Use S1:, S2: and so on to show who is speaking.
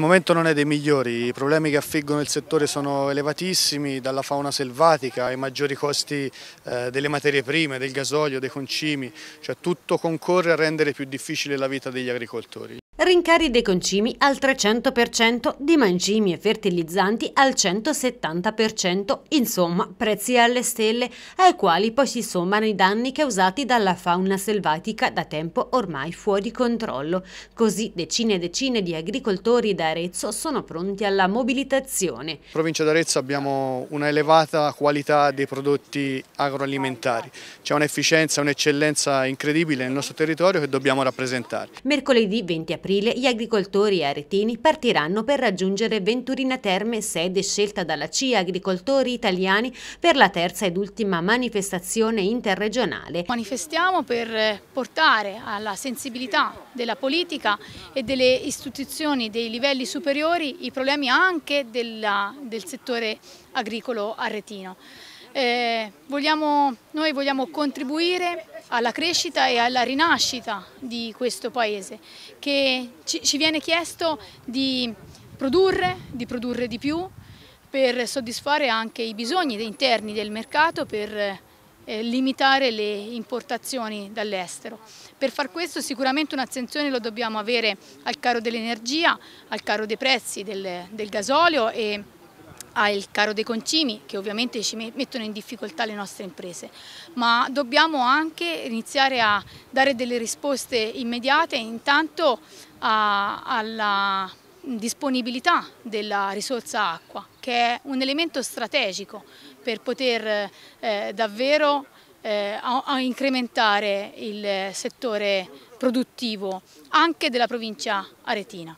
S1: Il momento non è dei migliori, i problemi che affliggono il settore sono elevatissimi, dalla fauna selvatica ai maggiori costi eh, delle materie prime, del gasolio, dei concimi, cioè tutto concorre a rendere più difficile la vita degli agricoltori.
S2: Rincari dei concimi al 300%, di mangimi e fertilizzanti al 170%, insomma prezzi alle stelle, ai quali poi si sommano i danni causati dalla fauna selvatica da tempo ormai fuori controllo. Così decine e decine di agricoltori da Arezzo sono pronti alla mobilitazione. In
S1: provincia d'Arezzo abbiamo una elevata qualità dei prodotti agroalimentari, c'è un'efficienza, un'eccellenza incredibile nel nostro territorio che dobbiamo rappresentare.
S2: Mercoledì 20 aprile gli agricoltori aretini partiranno per raggiungere Venturina Terme, sede scelta dalla CIA Agricoltori Italiani per la terza
S3: ed ultima manifestazione interregionale. Manifestiamo per portare alla sensibilità della politica e delle istituzioni dei livelli livelli superiori i problemi anche della, del settore agricolo arretino. Eh, vogliamo, noi vogliamo contribuire alla crescita e alla rinascita di questo paese che ci, ci viene chiesto di produrre, di produrre di più per soddisfare anche i bisogni interni del mercato, per eh, limitare le importazioni dall'estero. Per far questo sicuramente un'attenzione lo dobbiamo avere al caro dell'energia, al caro dei prezzi del, del gasolio e al caro dei concimi che ovviamente ci mettono in difficoltà le nostre imprese, ma dobbiamo anche iniziare a dare delle risposte immediate intanto a, alla disponibilità della risorsa acqua che è un elemento strategico per poter eh, davvero eh, a, a incrementare il settore produttivo anche della provincia aretina.